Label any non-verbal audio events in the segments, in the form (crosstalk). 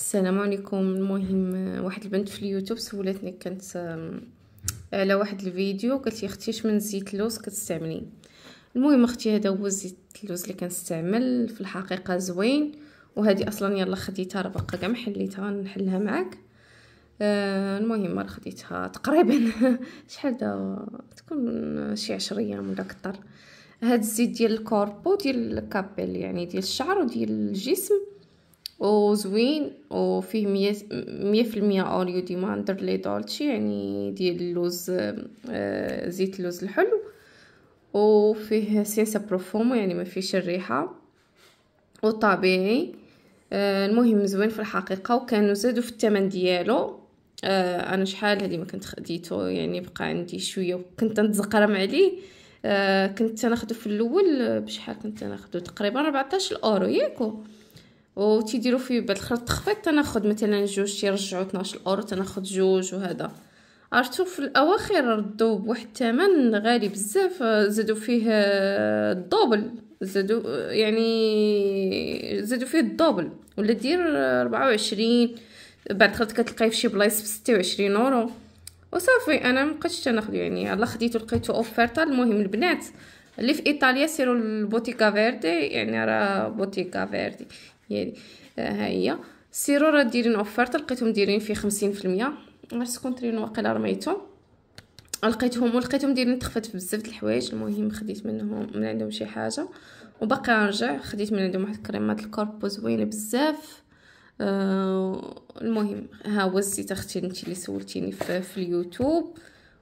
السلام عليكم المهم واحد البنت في اليوتيوب سولتني كانت على واحد الفيديو قالت لي اختي من زيت اللوز كتستعملين المهم اختي هذا هو زيت اللوز اللي كنستعمل في الحقيقه زوين وهذه اصلا يلا خديتها راه باقا كاع محليتها نحلها معاك آه المهم راه خديتها تقريبا (laughs) شحال دا تكون شي 10 ايام ولا اكثر هاد الزيت ديال الكوربو ديال الكابيل يعني ديال الشعر وديال الجسم وزوين وفيه مية, مية في المية اوريو ديما ندر لي دولتشي يعني ديال اللوز زيت اللوز الحلو وفيه سينسا بروفومو يعني ما فيش الريحه وطبيعي المهم زوين في الحقيقه وكانوا زادوا في الثمن ديالو انا شحال هذه ما كنت خديته يعني بقى عندي شويه وكنت نتزقرم عليه كنت ناخذه في الاول بشحال كنت ناخذه تقريبا 14 اورو ياكو وتيديروا في بعد الاخر التخفيض تناخد مثلا جوج تيرجعوا 12 اورو تناخد جوج وهذا عرفتو في الاواخر ردوا بواحد الثمن غالي بزاف زادوا فيه الدوبل زادوا يعني زادوا فيه الدوبل ولا دير 24 بعد خاطر كتلقاي في شي بلايص ب 26 اورو وصافي انا مبقيتش تناخدو يعني الله خديتو لقيتو اوفرتا المهم البنات اللي في ايطاليا سيروا البوتيكا فيردي يعني راه بوتيكا فيردي يعني ها هي سيروا راه دايرين اوفر لقيتهم دايرين فيه 50% غير سكونترين واقيلا رميتهم لقيتهم ولقيتهم دايرين تخفت بزاف د الحوايج المهم خديت منهم من عندهم شي حاجه وباقي نرجع خديت من عندهم واحد كريمات الكوربو زوينه بزاف المهم ها هو الزيت اختي انت اللي سولتيني في, في اليوتيوب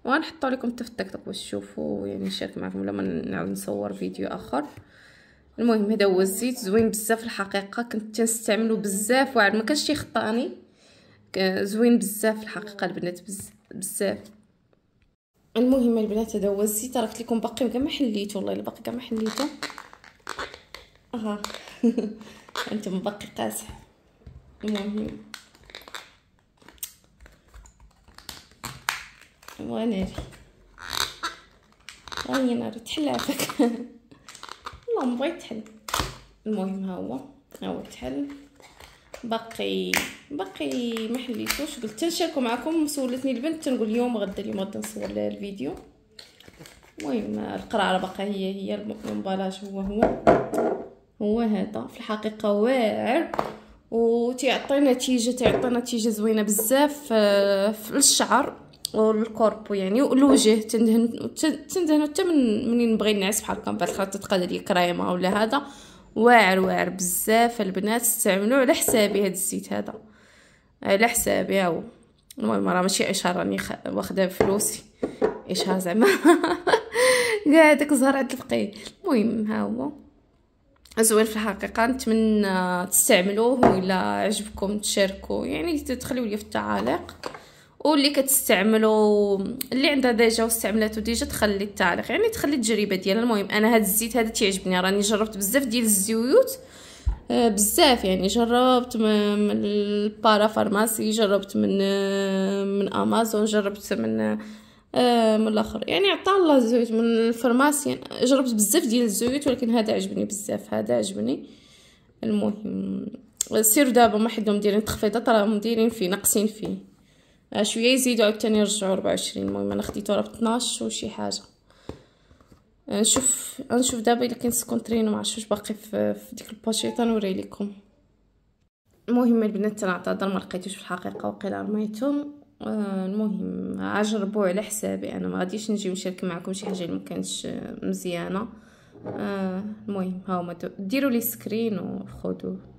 وغنحطو لكم حتى في التيك توك باش تشوفوا يعني نشارك معكم لما نعاود نصور فيديو اخر المهم هذا هو الزيت زوين بزاف الحقيقه كنت تنستعملو بزاف وعاد ما كانش يخطاني زوين بزاف الحقيقه البنات بزاف المهم البنات هذا هو الزيت راه قلت لكم باقي كاع ما حليتو والله الا باقي كاع ما حليته آه. ها (laughs) انتم باقي قاسح المهم وانا هاني ناري تحل عفاك والله مبغيت تحل المهم ها هو ها هو تحل باقي باقي ما حليتوش قلت نشارك معكم سولتني البنت تنقول اليوم غدا اليوم غدا نصور لها الفيديو المهم القرعه باقا هي هي الامبالاج هو هو هو هذا في الحقيقه واعر وتيعطي نتيجه تيعطي نتيجه زوينه بزاف آه، في الشعر والكورب يعني والوجه تندهن تندهن حتى من منين نبغي نعس بحال هكا بعد خاطر تقاد لي كريمه ولا هذا واعر واعر بزاف البنات استعملوا على حسابي هذا الزيت هذا على حسابي هو المهم راه ماشي اشهار راني خ... واخده بفلوسي اشهار زعما يا (laughs) داك الزهر عند الفقيه المهم ها هو زوين في الحقيقه نتمنى تستعملوه ولا عجبكم تشاركوا يعني تخليو لي في التعاليق واللي كتستعملو اللي عندها ديجا واستعملاتو ديجا تخلي التعليق يعني تخلي التجربه ديالها المهم انا هاد الزيت هذا تيعجبني راني جربت بزاف ديال الزيوت آه، بزاف يعني جربت من البارا فارماسي جربت من آه، من امازون جربت من آه، من الاخر يعني عطا الله الزيوت من الفرماسيان يعني جربت بزاف ديال الزيوت ولكن هذا عجبني بزاف هذا عجبني المهم سيروا دابا ما حدهم دايرين تخفيضات راهم دايرين فيه ناقصين فيه شويه يزيدوا عاوتاني يرجعوا 24 المهم انا خديته راه ب 12 وشي حاجه نشوف أه، نشوف دابا الا كاين سكونترين ما عرفتش باقي في ديك البوشيطه نوري لكم المهم البنات تنعتذر ما لقيتوش في الحقيقه وقيلا رميتهم أه، المهم اجربوا على حسابي انا ما غاديش نجي نشارك معكم شي حاجه اللي ما كانتش مزيانه أه، المهم ها هما ديروا لي سكرين وخذوه